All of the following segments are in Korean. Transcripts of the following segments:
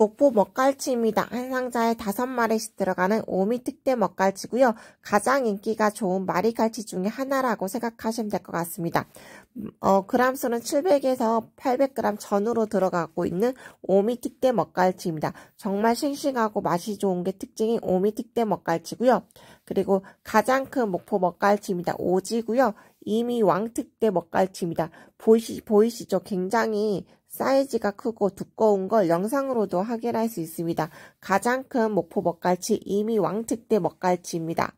목포 먹갈치입니다. 한 상자에 다섯 마리씩 들어가는 오미 특대 먹갈치고요. 가장 인기가 좋은 마리갈치 중에 하나라고 생각하시면 될 것 같습니다. 음, 어, 그람수는 700에서 800g 전후로 들어가고 있는 오미 특대 먹갈치입니다. 정말 싱싱하고 맛이 좋은 게 특징인 오미 특대 먹갈치고요. 그리고 가장 큰 목포 먹갈치입니다. 오지고요. 이미 왕특대 먹갈치입니다. 보이시, 보이시죠? 굉장히 사이즈가 크고 두꺼운 걸 영상으로도 확인할 수 있습니다. 가장 큰 목포 먹갈치 이미 왕특대 먹갈치입니다.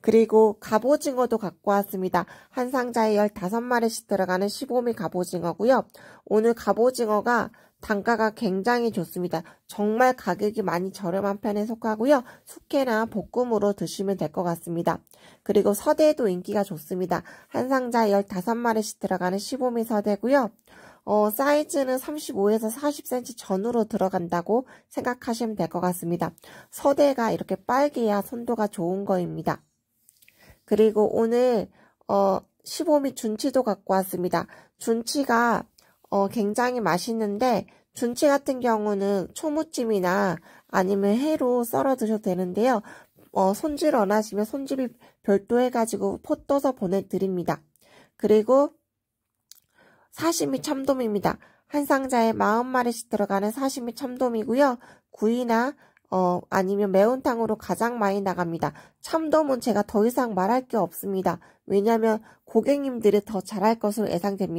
그리고 갑오징어도 갖고 왔습니다. 한 상자에 15마리씩 들어가는 15미 갑오징어고요. 오늘 갑오징어가 단가가 굉장히 좋습니다. 정말 가격이 많이 저렴한 편에 속하고요. 숙회나 볶음으로 드시면 될 것 같습니다. 그리고 서대도 인기가 좋습니다. 한 상자에 15마리씩 들어가는 15미 서대고요. 어, 사이즈는 35에서 40cm 전후로 들어간다고 생각하시면 될 것 같습니다. 서대가 이렇게 빨개야 손도가 좋은 거입니다. 그리고 오늘 어, 15미 준치도 갖고 왔습니다. 준치가 어, 굉장히 맛있는데 준치 같은 경우는 초무찜이나 아니면 해로 썰어 드셔도 되는데요. 어, 손질 원하시면 손질이 별도 해가지고 포 떠서 보내드립니다. 그리고 사시미 참돔입니다. 한 상자에 40마리씩 들어가는 사시미 참돔이고요. 구이나 어, 아니면 매운탕으로 가장 많이 나갑니다. 참돔은 제가 더 이상 말할 게 없습니다. 왜냐하면 고객님들이 더 잘할 것으로 예상됩니다.